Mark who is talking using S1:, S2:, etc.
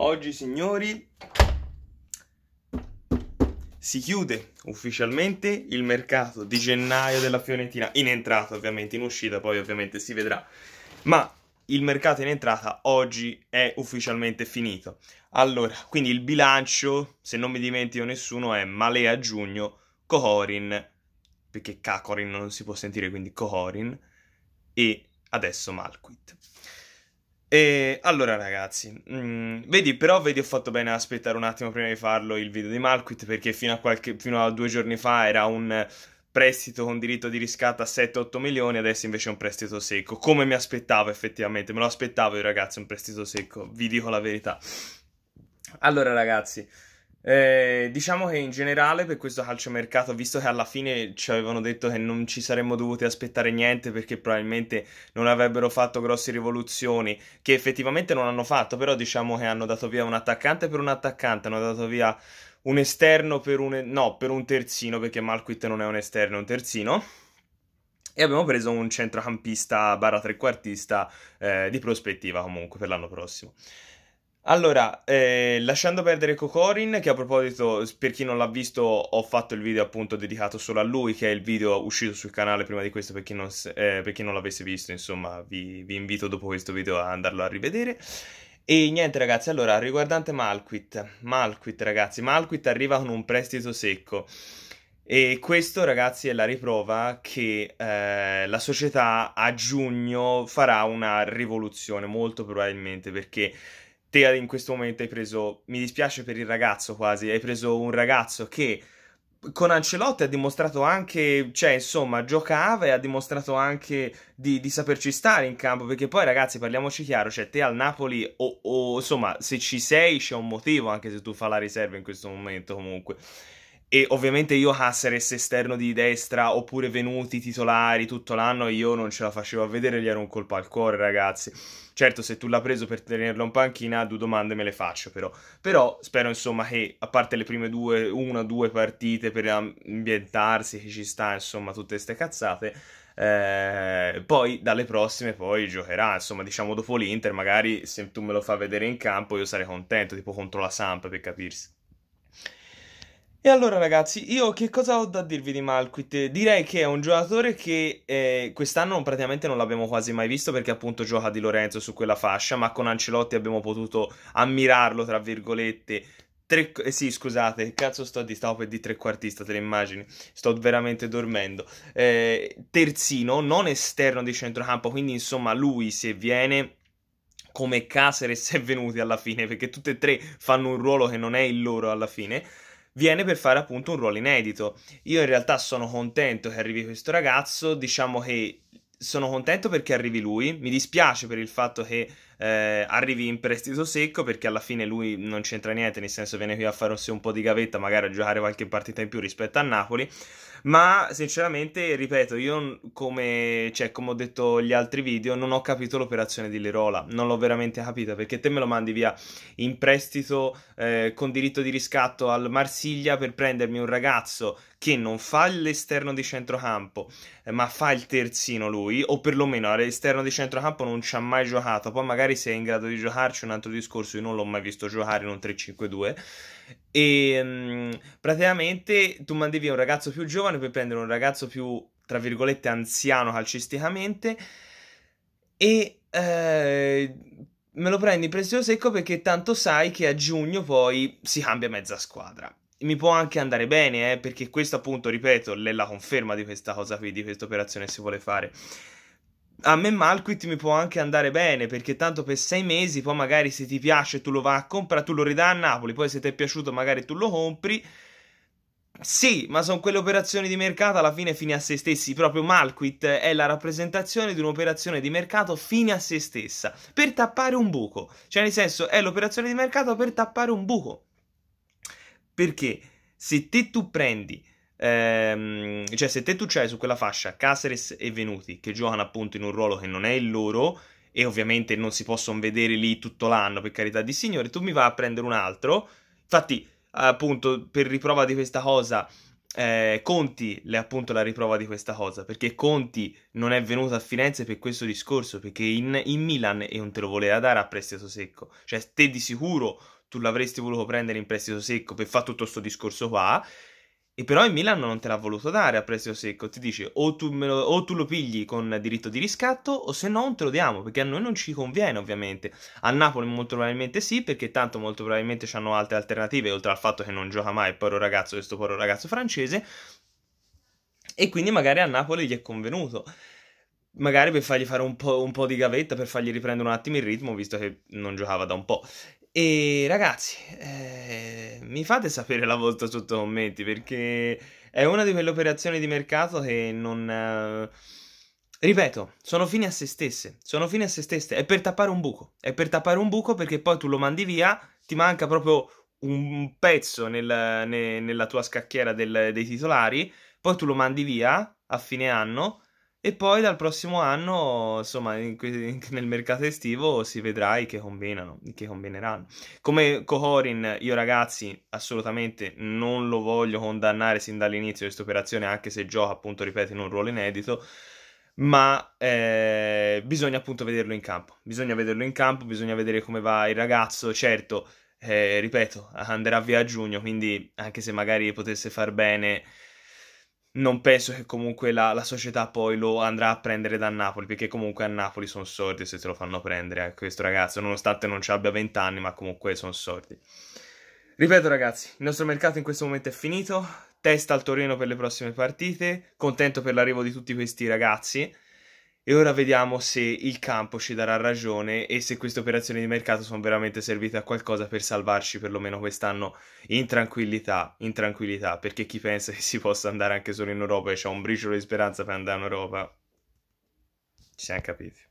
S1: Oggi, signori, si chiude ufficialmente il mercato di gennaio della Fiorentina, in entrata ovviamente, in uscita poi ovviamente si vedrà, ma il mercato in entrata oggi è ufficialmente finito. Allora, quindi il bilancio, se non mi dimentico nessuno, è Malea giugno, Cohorin, perché Cacorin non si può sentire, quindi Cohorin, e adesso Malquit. E allora ragazzi, mh, mm, vedi però vedi ho fatto bene ad aspettare un attimo prima di farlo il video di Malquit perché fino a, qualche, fino a due giorni fa era un prestito con diritto di riscatto a 7-8 milioni, adesso invece è un prestito secco, come mi aspettavo effettivamente, me lo aspettavo io ragazzi un prestito secco, vi dico la verità. Allora ragazzi, eh, diciamo che in generale per questo calciomercato, visto che alla fine ci avevano detto che non ci saremmo dovuti aspettare niente perché probabilmente non avrebbero fatto grosse rivoluzioni, che effettivamente non hanno fatto, però diciamo che hanno dato via un attaccante per un attaccante, hanno dato via un esterno per un... no, per un terzino, perché Malquit non è un esterno, è un terzino e abbiamo preso un centrocampista barra trequartista eh, di prospettiva comunque per l'anno prossimo. Allora, eh, lasciando perdere Cocorin, che a proposito, per chi non l'ha visto, ho fatto il video appunto dedicato solo a lui, che è il video uscito sul canale prima di questo, per chi non, eh, per chi non l'avesse visto, insomma, vi, vi invito dopo questo video a andarlo a rivedere. E niente ragazzi, allora, riguardante Malquit, Malquit ragazzi, Malquit arriva con un prestito secco. E questo, ragazzi, è la riprova che eh, la società a giugno farà una rivoluzione, molto probabilmente, perché te in questo momento hai preso, mi dispiace per il ragazzo quasi, hai preso un ragazzo che con Ancelotti ha dimostrato anche, cioè insomma, giocava e ha dimostrato anche di, di saperci stare in campo, perché poi ragazzi parliamoci chiaro, cioè te al Napoli o, o insomma se ci sei c'è un motivo anche se tu fa la riserva in questo momento comunque. E ovviamente io Hasseres esterno di destra oppure venuti titolari tutto l'anno io non ce la facevo a vedere, gli era un colpo al cuore ragazzi. Certo se tu l'ha preso per tenerlo in panchina due domande me le faccio però. Però spero insomma che a parte le prime due, una o due partite per ambientarsi che ci sta insomma tutte ste cazzate. Eh, poi dalle prossime poi giocherà, insomma diciamo dopo l'Inter magari se tu me lo fa vedere in campo io sarei contento, tipo contro la Samp per capirsi. E allora ragazzi, io che cosa ho da dirvi di Malquit? Direi che è un giocatore che eh, quest'anno praticamente non l'abbiamo quasi mai visto perché appunto gioca di Lorenzo su quella fascia, ma con Ancelotti abbiamo potuto ammirarlo, tra virgolette, Tre, eh sì, scusate, che cazzo sto di stavo per di trequartista, te le immagini. Sto veramente dormendo. Eh, terzino, non esterno di centrocampo, quindi insomma lui se viene come Caceres è venuti alla fine, perché tutte e tre fanno un ruolo che non è il loro alla fine viene per fare appunto un ruolo inedito. Io in realtà sono contento che arrivi questo ragazzo, diciamo che sono contento perché arrivi lui, mi dispiace per il fatto che eh, arrivi in prestito secco perché alla fine lui non c'entra niente, nel senso viene qui a fare un po' di gavetta, magari a giocare qualche partita in più rispetto a Napoli, ma sinceramente, ripeto, io come, cioè, come ho detto gli altri video, non ho capito l'operazione di Lirola, non l'ho veramente capita perché te me lo mandi via in prestito eh, con diritto di riscatto al Marsiglia per prendermi un ragazzo che non fa l'esterno di centrocampo, eh, ma fa il terzino lui, o perlomeno all'esterno di centrocampo non ci ha mai giocato, poi magari se è in grado di giocarci un altro discorso, io non l'ho mai visto giocare in un 3-5-2, e ehm, praticamente tu mandi via un ragazzo più giovane per prendere un ragazzo più, tra virgolette, anziano calcisticamente, e... Eh, me lo prendi in prestito secco perché tanto sai che a giugno poi si cambia mezza squadra mi può anche andare bene, eh, perché questo appunto, ripeto, è la conferma di questa cosa qui, di questa operazione si vuole fare. A me Malquit mi può anche andare bene, perché tanto per sei mesi, poi magari se ti piace tu lo vai a comprare, tu lo ridai a Napoli, poi se ti è piaciuto magari tu lo compri. Sì, ma sono quelle operazioni di mercato alla fine fine a se stessi. Proprio Malquit è la rappresentazione di un'operazione di mercato fine a se stessa, per tappare un buco. Cioè, nel senso, è l'operazione di mercato per tappare un buco. Perché se te tu prendi, ehm, cioè se te tu c'hai su quella fascia Caceres e Venuti che giocano appunto in un ruolo che non è il loro e ovviamente non si possono vedere lì tutto l'anno per carità di signore, tu mi vai a prendere un altro. Infatti, appunto, per riprova di questa cosa, eh, Conti è appunto la riprova di questa cosa, perché Conti non è venuto a Firenze per questo discorso, perché in, in Milan e non te lo voleva dare a prestito secco. Cioè, te di sicuro tu l'avresti voluto prendere in prestito secco per fare tutto questo discorso qua. E però il Milan non te l'ha voluto dare a prestito secco, ti dice o tu, lo, o tu, lo, pigli con diritto di riscatto o se no non te lo diamo, perché a noi non ci conviene ovviamente. A Napoli molto probabilmente sì, perché tanto molto probabilmente hanno altre alternative, oltre al fatto che non gioca mai il povero ragazzo, questo povero ragazzo francese, e quindi magari a Napoli gli è convenuto. Magari per fargli fare un po', un po', di gavetta, per fargli riprendere un attimo il ritmo, visto che non giocava da un po'. E ragazzi, eh, mi fate sapere la vostra sotto commenti perché è una di quelle operazioni di mercato che non... Eh, ripeto, sono fine a se stesse, sono fini a se stesse, è per tappare un buco, è per tappare un buco perché poi tu lo mandi via, ti manca proprio un pezzo nel, ne, nella tua scacchiera del, dei titolari, poi tu lo mandi via a fine anno e poi dal prossimo anno, insomma, in, in, nel mercato estivo si vedrà i che combinano, i che combineranno. Come Cohorin, io ragazzi, assolutamente non lo voglio condannare sin dall'inizio di questa operazione, anche se gioca, appunto, ripeto, in un ruolo inedito, ma eh, bisogna appunto vederlo in campo. Bisogna vederlo in campo, bisogna vedere come va il ragazzo, certo, eh, ripeto, andrà via a giugno, quindi anche se magari potesse far bene non penso che comunque la, la, società poi lo andrà a prendere da Napoli, perché comunque a Napoli sono sordi se se lo fanno prendere a ecco, questo ragazzo, nonostante non ci abbia 20 anni, ma comunque sono sordi. Ripeto ragazzi, il nostro mercato in questo momento è finito, testa al Torino per le prossime partite, contento per l'arrivo di tutti questi ragazzi, e ora vediamo se il campo ci darà ragione e se queste operazioni di mercato sono veramente servite a qualcosa per salvarci perlomeno quest'anno in tranquillità, in tranquillità, perché chi pensa che si possa andare anche solo in Europa e c'è un briciolo di speranza per andare in Europa, ci siamo capiti.